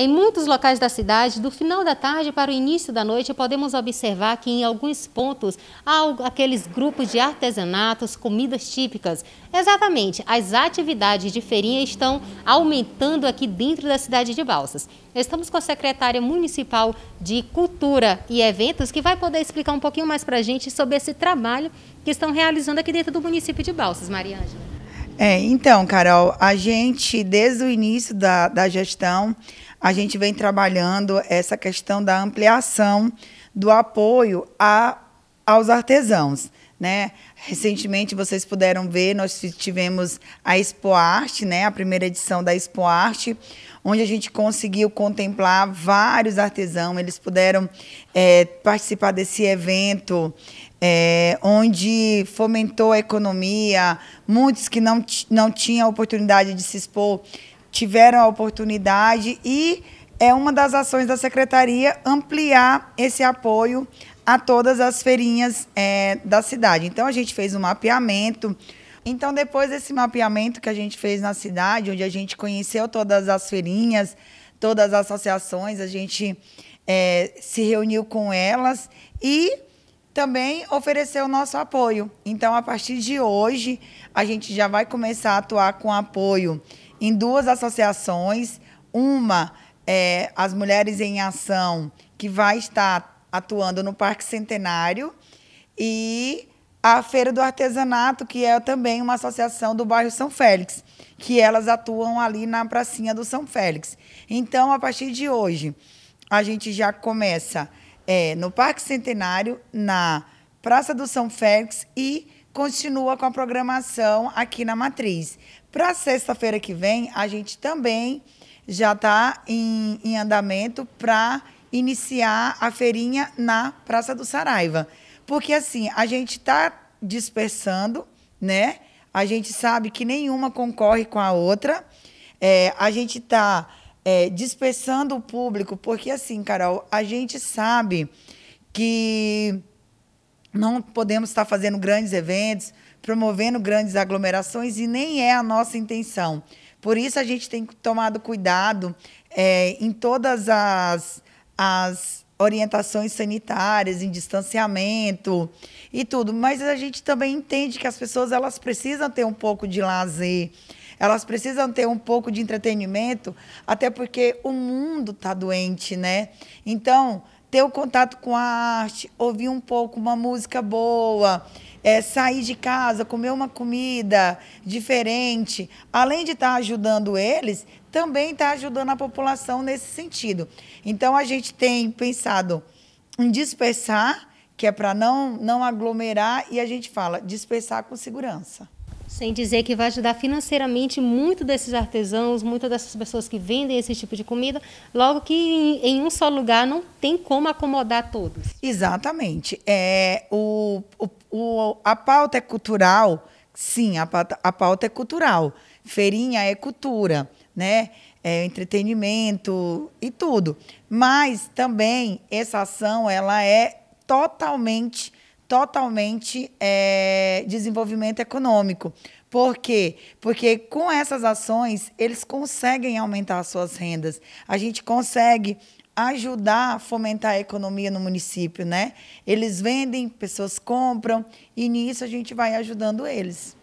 Em muitos locais da cidade, do final da tarde para o início da noite, podemos observar que em alguns pontos há aqueles grupos de artesanatos, comidas típicas. Exatamente, as atividades de feirinha estão aumentando aqui dentro da cidade de Balsas. Estamos com a secretária municipal de Cultura e Eventos, que vai poder explicar um pouquinho mais para a gente sobre esse trabalho que estão realizando aqui dentro do município de Balsas, Maria Ângela. É, então, Carol, a gente, desde o início da, da gestão, a gente vem trabalhando essa questão da ampliação do apoio a, aos artesãos. Né? Recentemente vocês puderam ver, nós tivemos a Expo Arte, né? a primeira edição da Expo Arte, onde a gente conseguiu contemplar vários artesãos, eles puderam é, participar desse evento, é, onde fomentou a economia, muitos que não, não tinham oportunidade de se expor tiveram a oportunidade e é uma das ações da secretaria ampliar esse apoio a todas as feirinhas é, da cidade. Então a gente fez um mapeamento. Então, depois desse mapeamento que a gente fez na cidade, onde a gente conheceu todas as feirinhas, todas as associações, a gente é, se reuniu com elas e também ofereceu o nosso apoio. Então, a partir de hoje, a gente já vai começar a atuar com apoio em duas associações. Uma, é, as Mulheres em Ação, que vai estar atuando no Parque Centenário e a Feira do Artesanato, que é também uma associação do bairro São Félix, que elas atuam ali na pracinha do São Félix. Então, a partir de hoje, a gente já começa é, no Parque Centenário, na Praça do São Félix e continua com a programação aqui na Matriz. Para sexta-feira que vem, a gente também já está em, em andamento para iniciar a feirinha na Praça do Saraiva. Porque assim, a gente está dispersando, né? A gente sabe que nenhuma concorre com a outra. É, a gente está é, dispersando o público, porque assim, Carol, a gente sabe que não podemos estar tá fazendo grandes eventos, promovendo grandes aglomerações, e nem é a nossa intenção. Por isso a gente tem tomado cuidado é, em todas as as orientações sanitárias em distanciamento e tudo, mas a gente também entende que as pessoas elas precisam ter um pouco de lazer, elas precisam ter um pouco de entretenimento, até porque o mundo está doente, né? Então, ter o contato com a arte, ouvir um pouco uma música boa, é, sair de casa, comer uma comida diferente, além de estar tá ajudando eles, também está ajudando a população nesse sentido. Então a gente tem pensado em dispersar, que é para não, não aglomerar, e a gente fala dispersar com segurança. Sem dizer que vai ajudar financeiramente muito desses artesãos, muitas dessas pessoas que vendem esse tipo de comida, logo que em, em um só lugar não tem como acomodar todos. Exatamente. É, o, o, o a pauta é cultural, sim, a pauta, a pauta é cultural. Feirinha é cultura, né? É entretenimento e tudo. Mas também essa ação ela é totalmente totalmente é, desenvolvimento econômico. Por quê? Porque com essas ações, eles conseguem aumentar as suas rendas. A gente consegue ajudar a fomentar a economia no município, né? Eles vendem, pessoas compram, e nisso a gente vai ajudando eles.